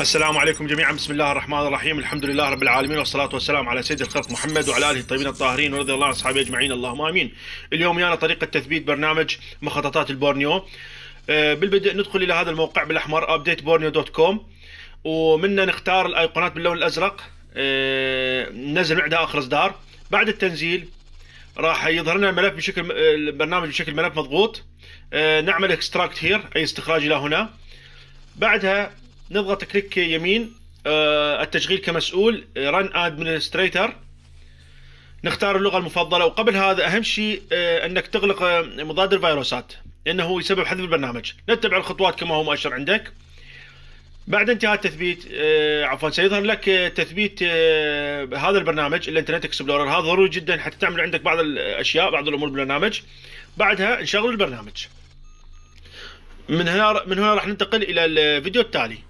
السلام عليكم جميعا بسم الله الرحمن الرحيم الحمد لله رب العالمين والصلاة والسلام على سيد الخلق محمد وعلى آله الطيبين الطاهرين ورضي الله عن أصحابه أجمعين اللهم آمين اليوم يانا طريقة تثبيت برنامج مخططات البورنيو آه، بالبدء ندخل إلى هذا الموقع بالأحمر updateborneo.com ومنه نختار الأيقونات باللون الأزرق آه، ننزل معنا آخر إصدار بعد التنزيل راح يظهر لنا الملف بشكل آه، البرنامج بشكل ملف مضغوط نعمل اكستراكت هير أي استخراج إلى هنا بعدها نضغط كليك يمين آه، التشغيل كمسؤول رن آه، ادمنستريتر نختار اللغه المفضله وقبل هذا اهم شيء آه، انك تغلق مضاد الفيروسات لانه يسبب حذف البرنامج نتبع الخطوات كما هو مؤشر عندك بعد انتهاء التثبيت عفوا سيظهر لك تثبيت هذا البرنامج الانترنت اكسبلورر هذا ضروري جدا حتى تعمل عندك بعض الاشياء بعض الامور بالبرنامج بعدها نشغل البرنامج من هنا من هنا راح ننتقل الى الفيديو التالي